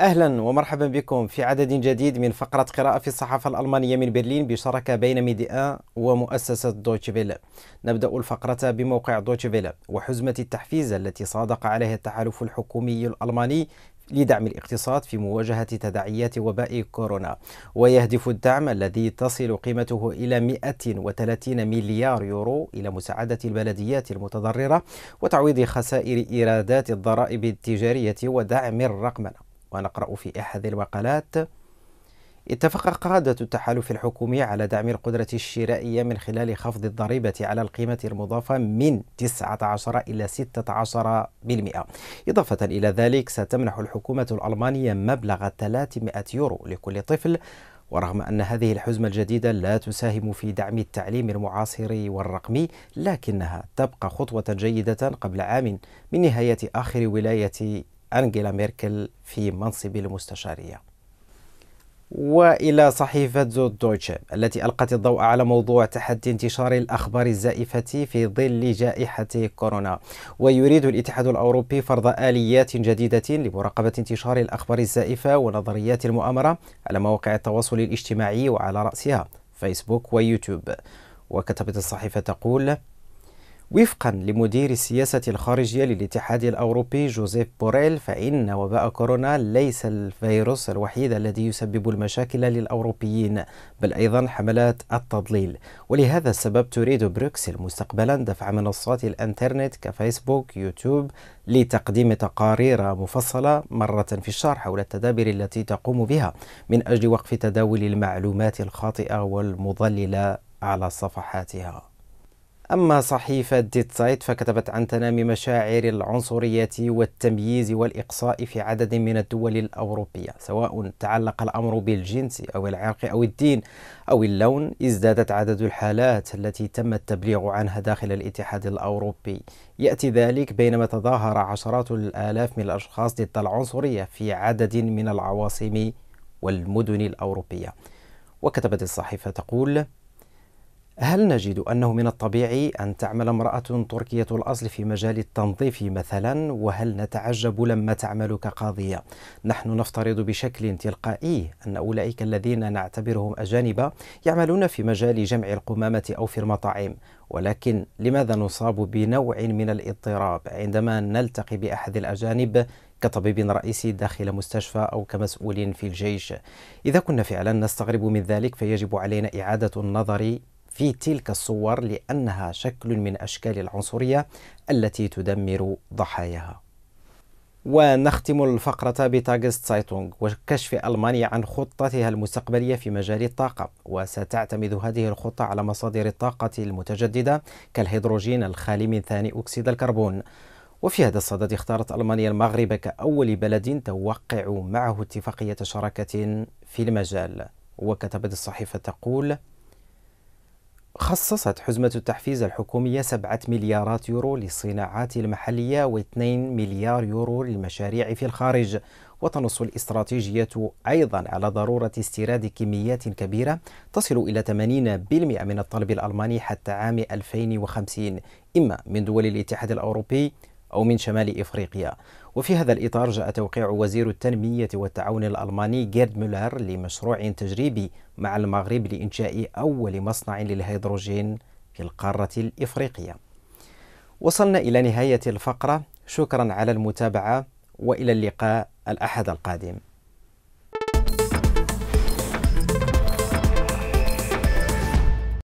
اهلا ومرحبا بكم في عدد جديد من فقره قراءه في الصحافه الالمانيه من برلين بشراكه بين ميديا ومؤسسه دوتشفيلا نبدا الفقره بموقع دوتشفيلا وحزمه التحفيز التي صادق عليها التحالف الحكومي الالماني لدعم الاقتصاد في مواجهة تداعيات وباء كورونا ويهدف الدعم الذي تصل قيمته إلى 130 مليار يورو إلى مساعدة البلديات المتضررة وتعويض خسائر إيرادات الضرائب التجارية ودعم الرقمنة ونقرأ في أحد الوقالات اتفق قادة التحالف الحكومي على دعم القدرة الشرائية من خلال خفض الضريبة على القيمة المضافة من 19 إلى 16% إضافة إلى ذلك ستمنح الحكومة الألمانية مبلغ 300 يورو لكل طفل ورغم أن هذه الحزمة الجديدة لا تساهم في دعم التعليم المعاصر والرقمي لكنها تبقى خطوة جيدة قبل عام من نهاية آخر ولاية أنجيلا ميركل في منصب المستشارية وإلى صحيفة زود دويتشه التي ألقت الضوء على موضوع تحدي انتشار الأخبار الزائفة في ظل جائحة كورونا ويريد الاتحاد الأوروبي فرض آليات جديدة لمراقبة انتشار الأخبار الزائفة ونظريات المؤامرة على مواقع التواصل الاجتماعي وعلى رأسها فيسبوك ويوتيوب وكتبت الصحيفة تقول وفقا لمدير السياسة الخارجية للاتحاد الأوروبي جوزيف بوريل فإن وباء كورونا ليس الفيروس الوحيد الذي يسبب المشاكل للأوروبيين بل أيضا حملات التضليل ولهذا السبب تريد بروكسل مستقبلا دفع منصات الانترنت كفيسبوك يوتيوب لتقديم تقارير مفصلة مرة في الشهر حول التدابير التي تقوم بها من أجل وقف تداول المعلومات الخاطئة والمضللة على صفحاتها أما صحيفة ديت سايت فكتبت عن تنامي مشاعر العنصرية والتمييز والإقصاء في عدد من الدول الأوروبية سواء تعلق الأمر بالجنس أو العرق أو الدين أو اللون ازدادت عدد الحالات التي تم التبليغ عنها داخل الاتحاد الأوروبي يأتي ذلك بينما تظاهر عشرات الآلاف من الأشخاص ضد العنصرية في عدد من العواصم والمدن الأوروبية وكتبت الصحيفة تقول هل نجد أنه من الطبيعي أن تعمل امرأة تركية الأصل في مجال التنظيف مثلا وهل نتعجب لما تعمل كقاضية نحن نفترض بشكل تلقائي أن أولئك الذين نعتبرهم أجانب يعملون في مجال جمع القمامة أو في المطاعم ولكن لماذا نصاب بنوع من الاضطراب عندما نلتقي بأحد الأجانب كطبيب رئيسي داخل مستشفى أو كمسؤول في الجيش إذا كنا فعلا نستغرب من ذلك فيجب علينا إعادة النظر في تلك الصور لأنها شكل من أشكال العنصرية التي تدمر ضحاياها ونختم الفقرة بتاغست سايتونغ وكشف ألمانيا عن خطتها المستقبلية في مجال الطاقة وستعتمد هذه الخطة على مصادر الطاقة المتجددة كالهيدروجين الخالي من ثاني أكسيد الكربون وفي هذا الصدد اختارت ألمانيا المغرب كأول بلد توقع معه اتفاقية شراكة في المجال وكتبت الصحيفة تقول خصصت حزمة التحفيز الحكومية 7 مليارات يورو للصناعات المحلية و2 مليار يورو للمشاريع في الخارج وتنص الاستراتيجية أيضا على ضرورة استيراد كميات كبيرة تصل إلى 80% من الطلب الألماني حتى عام 2050 إما من دول الاتحاد الأوروبي أو من شمال إفريقيا وفي هذا الإطار جاء توقيع وزير التنمية والتعاون الألماني جيرد مولر لمشروع تجريبي مع المغرب لإنشاء أول مصنع للهيدروجين في القارة الإفريقية وصلنا إلى نهاية الفقرة شكرا على المتابعة وإلى اللقاء الأحد القادم